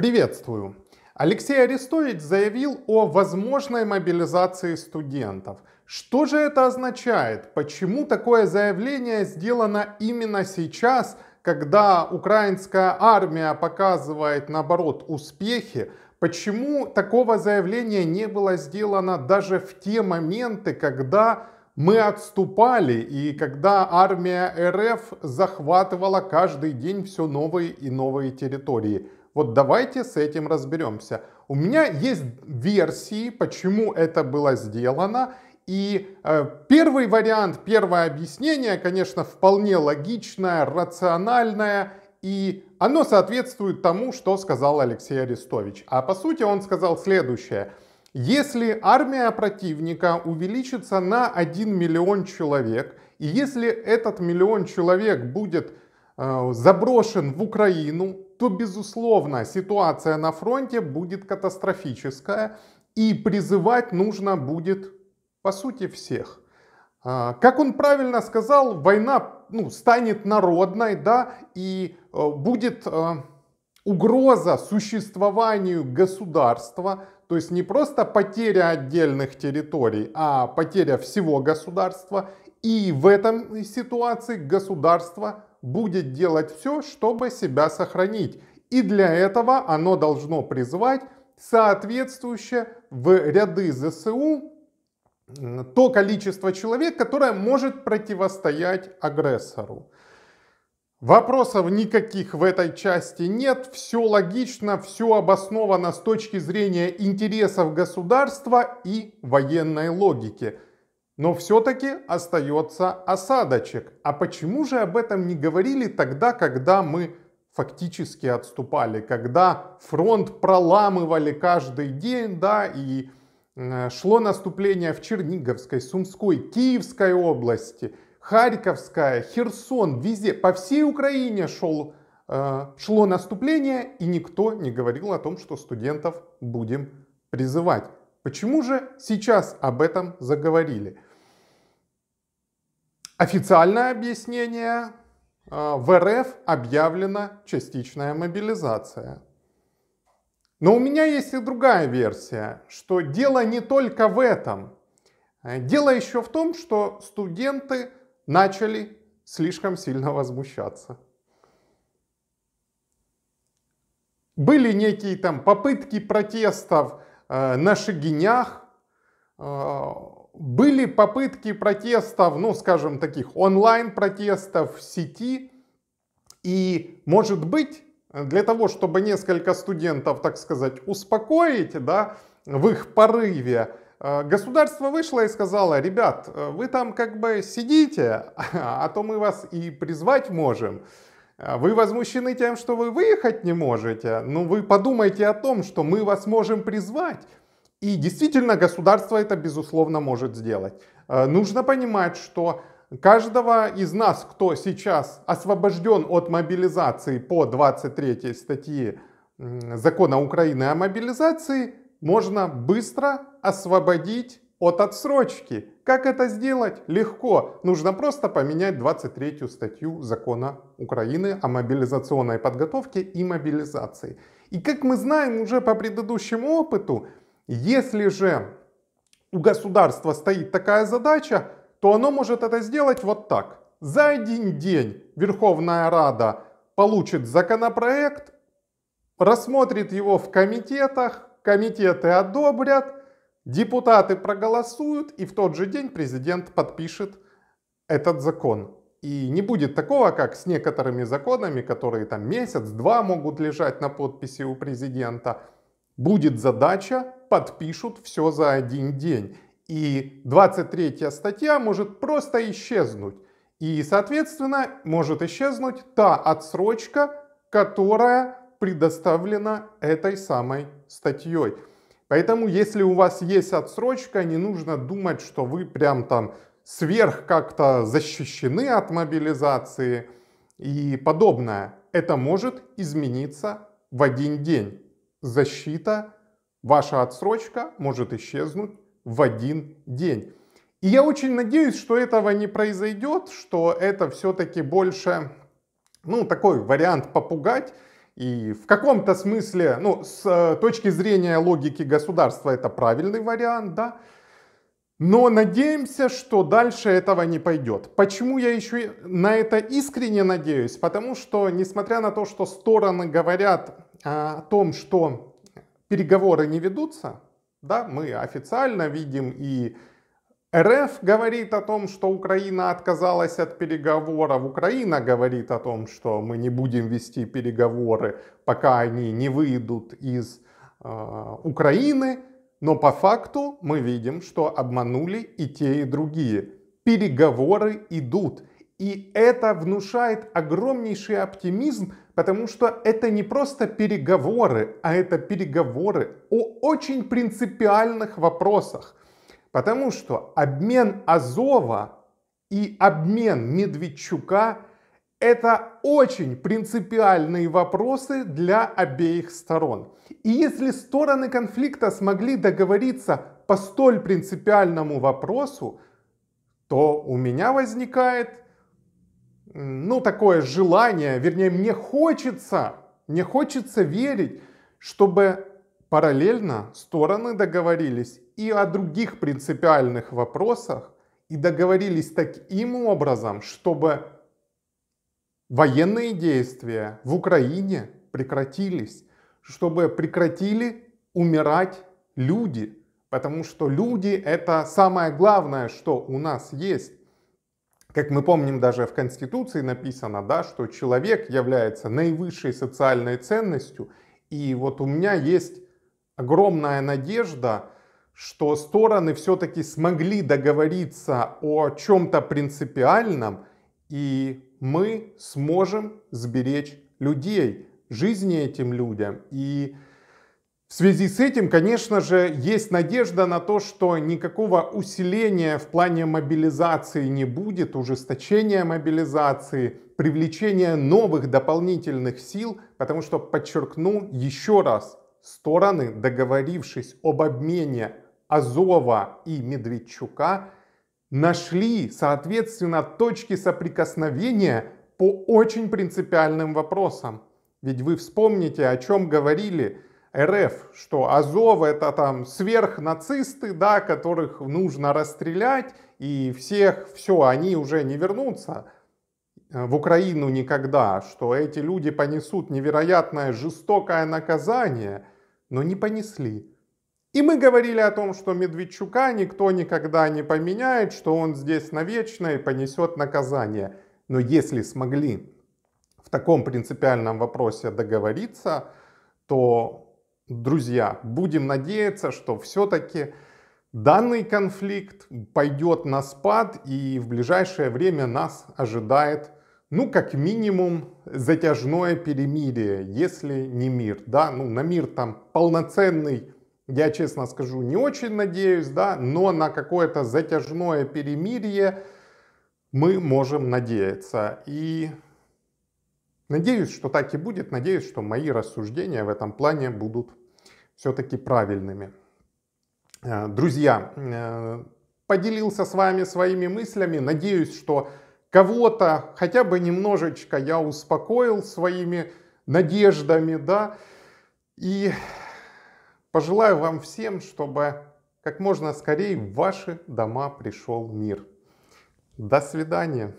Приветствую! Алексей Арестович заявил о возможной мобилизации студентов. Что же это означает? Почему такое заявление сделано именно сейчас, когда украинская армия показывает, наоборот, успехи? Почему такого заявления не было сделано даже в те моменты, когда мы отступали, и когда армия РФ захватывала каждый день все новые и новые территории. Вот давайте с этим разберемся. У меня есть версии, почему это было сделано. И э, первый вариант, первое объяснение, конечно, вполне логичное, рациональное, и оно соответствует тому, что сказал Алексей Арестович. А по сути он сказал следующее. Если армия противника увеличится на 1 миллион человек, и если этот миллион человек будет э, заброшен в Украину, то, безусловно, ситуация на фронте будет катастрофическая, и призывать нужно будет, по сути, всех. А, как он правильно сказал, война ну, станет народной, да, и э, будет э, угроза существованию государства, то есть не просто потеря отдельных территорий, а потеря всего государства. И в этом ситуации государство будет делать все, чтобы себя сохранить. И для этого оно должно призвать соответствующее в ряды ЗСУ то количество человек, которое может противостоять агрессору. Вопросов никаких в этой части нет, все логично, все обосновано с точки зрения интересов государства и военной логики. Но все-таки остается осадочек. А почему же об этом не говорили тогда, когда мы фактически отступали, когда фронт проламывали каждый день, да, и э, шло наступление в Черниговской, Сумской, Киевской области, Харьковская, Херсон, везде, по всей Украине шел, э, шло наступление, и никто не говорил о том, что студентов будем призывать. Почему же сейчас об этом заговорили? Официальное объяснение. А, в РФ объявлена частичная мобилизация. Но у меня есть и другая версия, что дело не только в этом. Э, дело еще в том, что студенты начали слишком сильно возмущаться. Были некие там попытки протестов э, на Шагинях, э, были попытки протестов, ну, скажем, таких онлайн-протестов в сети. И, может быть, для того, чтобы несколько студентов, так сказать, успокоить, да, в их порыве, э, Государство вышло и сказало, ребят, э, вы там как бы сидите, а то мы вас и призвать можем. Вы возмущены тем, что вы выехать не можете, но ну, вы подумайте о том, что мы вас можем призвать. И действительно, государство это, безусловно, может сделать. Э, нужно понимать, что каждого из нас, кто сейчас освобожден от мобилизации по 23 статье закона Украины о мобилизации, можно быстро освободить от отсрочки. Как это сделать? Легко. Нужно просто поменять 23 статью закона Украины о мобилизационной подготовке и мобилизации. И как мы знаем уже по предыдущему опыту, если же у государства стоит такая задача, то оно может это сделать вот так. За один день Верховная Рада получит законопроект, рассмотрит его в комитетах, комитеты одобрят, депутаты проголосуют, и в тот же день президент подпишет этот закон. И не будет такого, как с некоторыми законами, которые там месяц-два могут лежать на подписи у президента. Будет задача подпишут все за один день. И 23 статья может просто исчезнуть. И, соответственно, может исчезнуть та отсрочка, которая предоставлена этой самой статьей. Поэтому, если у вас есть отсрочка, не нужно думать, что вы прям там сверх как-то защищены от мобилизации и подобное. Это может измениться в один день. Защита Ваша отсрочка может исчезнуть в один день. И я очень надеюсь, что этого не произойдет, что это все-таки больше, ну, такой вариант попугать. И в каком-то смысле, ну, с э, точки зрения логики государства это правильный вариант, да. Но надеемся, что дальше этого не пойдет. Почему я еще на это искренне надеюсь? Потому что, несмотря на то, что стороны говорят о том, что переговоры не ведутся, да, мы официально видим и РФ говорит о том, что Украина отказалась от переговоров, Украина говорит о том, что мы не будем вести переговоры, пока они не выйдут из э, Украины, но по факту мы видим, что обманули и те, и другие. Переговоры идут. И это внушает огромнейший оптимизм, потому что это не просто переговоры, а это переговоры о очень принципиальных вопросах. Потому что обмен Азова и обмен Медведчука – это очень принципиальные вопросы для обеих сторон. И если стороны конфликта смогли договориться по столь принципиальному вопросу, то у меня возникает ну, такое желание, вернее, мне хочется, мне хочется верить, чтобы параллельно стороны договорились и о других принципиальных вопросах, и договорились таким образом, чтобы военные действия в Украине прекратились, чтобы прекратили умирать люди, потому что люди это самое главное, что у нас есть. Как мы помним, даже в Конституции написано, да, что человек является наивысшей социальной ценностью. И вот у меня есть огромная надежда, что стороны все-таки смогли договориться о чем-то принципиальном, и мы сможем сберечь людей, жизни этим людям. И в связи с этим, конечно же, есть надежда на то, что никакого усиления в плане мобилизации не будет, ужесточения мобилизации, привлечения новых дополнительных сил, потому что, подчеркну еще раз, стороны, договорившись об обмене Азова и Медведчука, нашли, соответственно, точки соприкосновения по очень принципиальным вопросам. Ведь вы вспомните, о чем говорили – РФ, что Азов это там сверхнацисты, да, которых нужно расстрелять, и всех, все, они уже не вернутся э, в Украину никогда, что эти люди понесут невероятное жестокое наказание, но не понесли. И мы говорили о том, что Медведчука никто никогда не поменяет, что он здесь навечно и понесет наказание. Но если смогли в таком принципиальном вопросе договориться, то друзья, будем надеяться, что все-таки данный конфликт пойдет на спад и в ближайшее время нас ожидает, ну, как минимум, затяжное перемирие, если не мир, да, ну, на мир там полноценный, я честно скажу, не очень надеюсь, да, но на какое-то затяжное перемирие мы можем надеяться. И надеюсь, что так и будет, надеюсь, что мои рассуждения в этом плане будут все-таки правильными. Э, друзья, э, поделился с вами своими мыслями. Надеюсь, что кого-то хотя бы немножечко я успокоил своими надеждами, да. И пожелаю вам всем, чтобы как можно скорее в ваши дома пришел мир. До свидания.